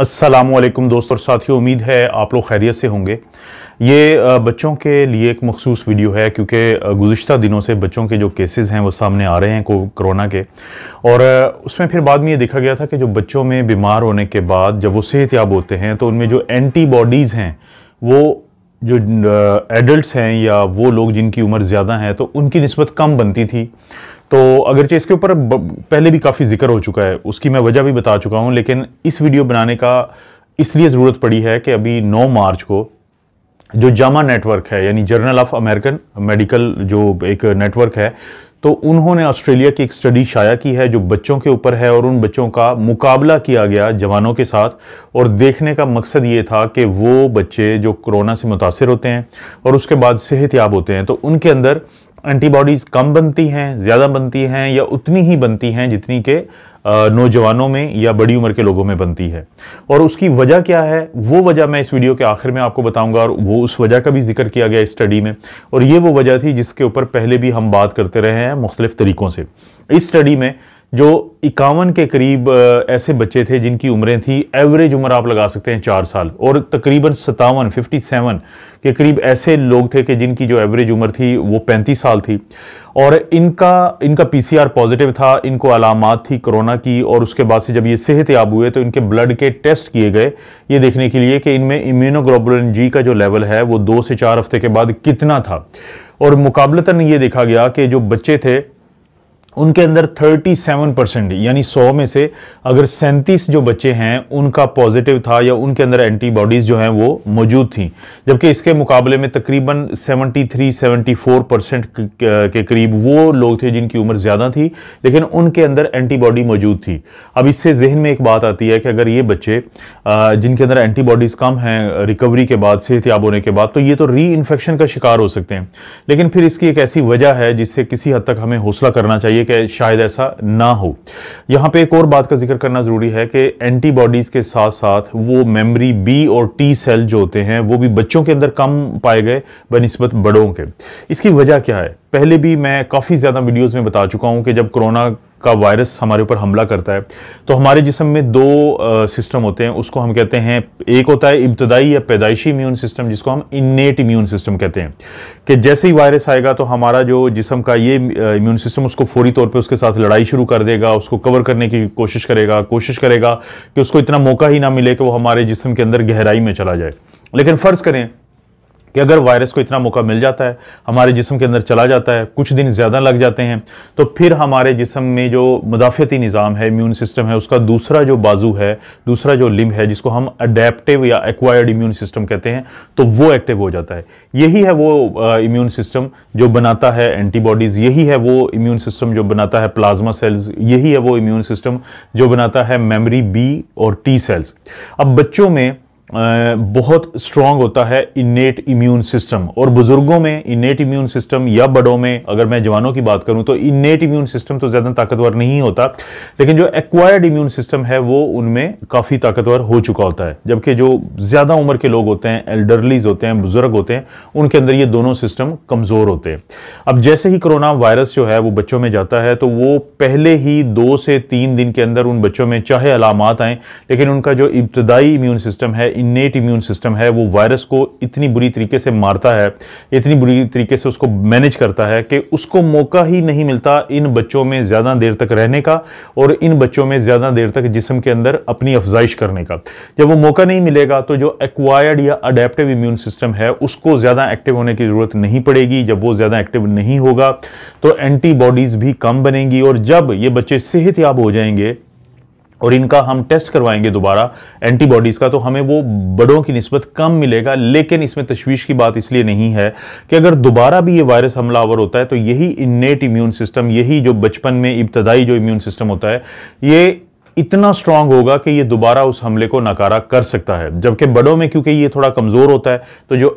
असलम दोस्तों और साथियों उम्मीद है आप लोग खैरियत से होंगे ये बच्चों के लिए एक मखसूस वीडियो है क्योंकि गुज्त दिनों से बच्चों के जो केसेस हैं वो सामने आ रहे हैं कोरोना के और उसमें फिर बाद में ये देखा गया था कि जो बच्चों में बीमार होने के बाद जब वो सेहत होते हैं तो उनमें जो एंटीबॉडीज़ हैं वो जो एडल्ट हैं या वो लोग जिनकी उम्र ज़्यादा है तो उनकी नस्बत कम बनती थी तो अगरचे इसके ऊपर पहले भी काफ़ी जिक्र हो चुका है उसकी मैं वजह भी बता चुका हूँ लेकिन इस वीडियो बनाने का इसलिए ज़रूरत पड़ी है कि अभी 9 मार्च को जो जामा नेटवर्क है यानी जर्नल ऑफ अमेरिकन मेडिकल जो एक नेटवर्क है तो उन्होंने ऑस्ट्रेलिया की एक स्टडी शाया की है जो बच्चों के ऊपर है और उन बच्चों का मुकाबला किया गया जवानों के साथ और देखने का मकसद ये था कि वो बच्चे जो कोरोना से मुतासर होते हैं और उसके बाद सेहतियाब होते हैं तो उनके अंदर एंटीबॉडीज़ कम बनती हैं ज़्यादा बनती हैं या उतनी ही बनती हैं जितनी के नौजवानों में या बड़ी उम्र के लोगों में बनती है और उसकी वजह क्या है वो वजह मैं इस वीडियो के आखिर में आपको बताऊंगा और वो उस वजह का भी जिक्र किया गया इस स्टडी में और ये वो वजह थी जिसके ऊपर पहले भी हम बात करते रहे हैं मुख्तलिफ़ तरीक़ों से इस स्टडी में जो इक्यावन के करीब ऐसे बच्चे थे जिनकी उम्रें थी एवरेज उम्र आप लगा सकते हैं चार साल और तकरीबन सतावन फिफ्टी सेवन के करीब ऐसे लोग थे कि जिनकी जो एवरेज उम्र थी वो पैंतीस साल थी और इनका इनका पीसीआर पॉजिटिव था इनको अलामत थी कोरोना की और उसके बाद से जब ये सेहत याब हुए तो इनके ब्लड के टेस्ट किए गए ये देखने के लिए कि इनमें इम्यूनोग्लोबुलिन जी का जो लेवल है वो दो से चार हफ्ते के बाद कितना था और मुकाबलतन ये देखा गया कि जो बच्चे थे उनके अंदर 37 परसेंट यानी सौ में से अगर सैंतीस जो बच्चे हैं उनका पॉजिटिव था या उनके अंदर एंटीबॉडीज़ जो हैं वो मौजूद थी जबकि इसके मुकाबले में तकरीबन 73 74 परसेंट के करीब वो लोग थे जिनकी उम्र ज़्यादा थी लेकिन उनके अंदर एंटीबॉडी मौजूद थी अब इससे जहन में एक बात आती है कि अगर ये बच्चे जिनके अंदर एंटीबॉडीज़ कम हैं रिकवरी के बाद सेहतियाब होने के बाद तो ये तो री का शिकार हो सकते हैं लेकिन फिर इसकी एक ऐसी वजह है जिससे किसी हद तक हमें हौसला करना चाहिए ठीक है शायद ऐसा ना हो यहाँ पे एक और बात का जिक्र करना ज़रूरी है कि एंटीबॉडीज़ के साथ साथ वो मेमरी बी और टी सेल जो होते हैं वो भी बच्चों के अंदर कम पाए गए बनस्बत बड़ों के इसकी वजह क्या है पहले भी मैं काफ़ी ज़्यादा वीडियोज़ में बता चुका हूँ कि जब कोरोना का वायरस हमारे ऊपर हमला करता है तो हमारे जिसम में दो सिस्टम होते हैं उसको हम कहते हैं एक होता है इब्तदाई या पैदाइशी इम्यून सिस्टम जिसको हम इन्नेट इम्यून सिस्टम कहते हैं कि जैसे ही वायरस आएगा तो हमारा जो जिसम का ये इम्यून सिस्टम उसको फौरी तौर पर उसके साथ लड़ाई शुरू कर देगा उसको कवर करने की कोशिश करेगा कोशिश करेगा कि उसको इतना मौका ही ना मिले कि वो हमारे जिसम के अंदर गहराई में चला जाए लेकिन फ़र्ज़ करें कि अगर वायरस को इतना मौका मिल जाता है हमारे जिसम के अंदर चला जाता है कुछ दिन ज़्यादा लग जाते हैं तो फिर हमारे जिसम में जो मुदाफ़ती निज़ाम है इम्यून सिस्टम है उसका दूसरा जो बाजू है दूसरा जो लिम है जिसको हम अडेप्टिव या एक्वायर्ड इम्यून सिस्टम कहते हैं तो वो एक्टिव हो जाता है यही है वो इम्यून सिस्टम जो बनाता है एंटीबॉडीज़ यही है वो इम्यून सिस्टम जो बनाता है प्लाज्मा सेल्स यही है वो इम्यून सिस्टम जो बनाता है मेमरी बी और टी सेल्स अब बच्चों में बहुत स्ट्रांग होता है इनेट इम्यून सिस्टम और बुज़ुर्गों में इनेट इम्यून सिस्टम या बड़ों में अगर मैं जवानों की बात करूं तो इनेट इम्यून सिस्टम तो ज़्यादा ताकतवर नहीं होता लेकिन जो एक्वायर्ड इम्यून सिस्टम है वो उनमें काफ़ी ताकतवर हो चुका होता है जबकि जो ज़्यादा उम्र के लोग होते हैं एल्डरलीज होते हैं बुज़ुर्ग होते हैं उनके अंदर ये दोनों सिस्टम कमज़ोर होते हैं अब जैसे ही कोरोना वायरस जो है वो बच्चों में जाता है तो वो पहले ही दो से तीन दिन के अंदर उन बच्चों में चाहे अलामत आएँ लेकिन उनका जो इब्तदाई इम्यून सिस्टम है इन्नेट इम्यून सिस्टम है वो वायरस को इतनी बुरी तरीके से मारता है इतनी बुरी तरीके से उसको मैनेज करता है कि उसको मौका ही नहीं मिलता इन बच्चों में ज़्यादा देर तक रहने का और इन बच्चों में ज़्यादा देर तक जिसम के अंदर अपनी अफजाइश करने का जब वो मौका नहीं मिलेगा तो जो एक्वायर्ड या अडेप्टिव इम्यून सिस्टम है उसको ज़्यादा एक्टिव होने की ज़रूरत नहीं पड़ेगी जब वो ज़्यादा एक्टिव नहीं होगा तो एंटीबॉडीज़ भी कम बनेंगी और जब ये बच्चे सेहत हो जाएंगे और इनका हम टेस्ट करवाएंगे दोबारा एंटीबॉडीज़ का तो हमें वो बड़ों की नस्बत कम मिलेगा लेकिन इसमें तशवीश की बात इसलिए नहीं है कि अगर दोबारा भी ये वायरस हमलावर होता है तो यही इन्नेट इम्यून सिस्टम यही जो बचपन में इब्तदाई जो इम्यून सिस्टम होता है ये इतना स्ट्रांग होगा कि ये दोबारा उस हमले को नकारा कर सकता है जबकि बड़ों में क्योंकि ये थोड़ा कमज़ोर होता है तो जो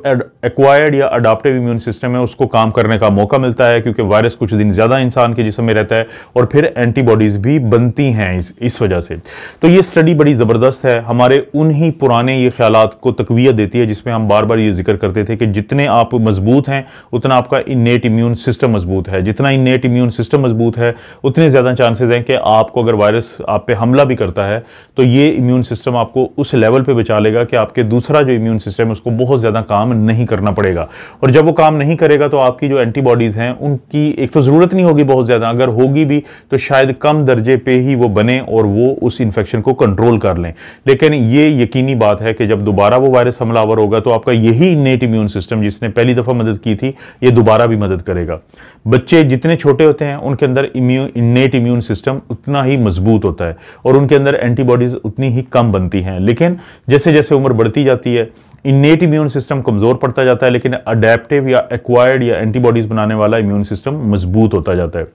एक्वायर्ड या अडाप्टिव इम्यून सिस्टम है उसको काम करने का मौका मिलता है क्योंकि वायरस कुछ दिन ज़्यादा इंसान के जिसम में रहता है और फिर एंटीबॉडीज़ भी बनती हैं इस इस वजह से तो ये स्टडी बड़ी ज़बरदस्त है हमारे ही पुराने ये ख्याल को तकवीत देती है जिसमें हम बार बार ये जिक्र करते थे कि जितने आप मजबूत हैं उतना आपका इन्नेट इम्यून सिस्टम मजबूत है जितना इन्नेट इम्यून सिस्टम मजबूत है उतने ज़्यादा चांसेज हैं कि आपको अगर वायरस आप पे हम हमला भी करता है तो ये इम्यून सिस्टम आपको उस लेवल पे बचा लेगा कि आपके दूसरा जो इम्यून सिस्टम है उसको बहुत ज़्यादा काम नहीं करना पड़ेगा और जब वो काम नहीं करेगा तो आपकी जो एंटीबॉडीज़ हैं उनकी एक तो ज़रूरत नहीं होगी बहुत ज़्यादा अगर होगी भी तो शायद कम दर्जे पर ही वो बने और वो उस इन्फेक्शन को कंट्रोल कर लें लेकिन ये यकीनी बात है कि जब दोबारा वो वायरस हमलावर होगा तो आपका यही नेट इम्यून सिस्टम जिसने पहली दफ़ा मदद की थी ये दोबारा भी मदद करेगा बच्चे जितने छोटे होते हैं उनके अंदर इम्यून नेट इम्यून सिस्टम उतना ही मजबूत होता है और उनके अंदर एंटीबॉडीज़ उतनी ही कम बनती हैं लेकिन जैसे जैसे उम्र बढ़ती जाती है इनेट इम्यून सिस्टम कमज़ोर पड़ता जाता है लेकिन अडेप्टिव या एक्वायर्ड या एंटीबॉडीज़ बनाने वाला इम्यून सिस्टम मजबूत होता जाता है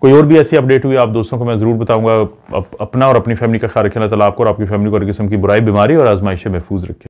कोई और भी ऐसी अपडेट हुई आप दोस्तों को मैं ज़रूर बताऊंगा अप, अपना और अपनी फैमिली का ख्याल रखें अल्लाह आपको और आपकी फैमिली को हर किस्म की बुराई बीमारी और आजमाइश महफूज रखें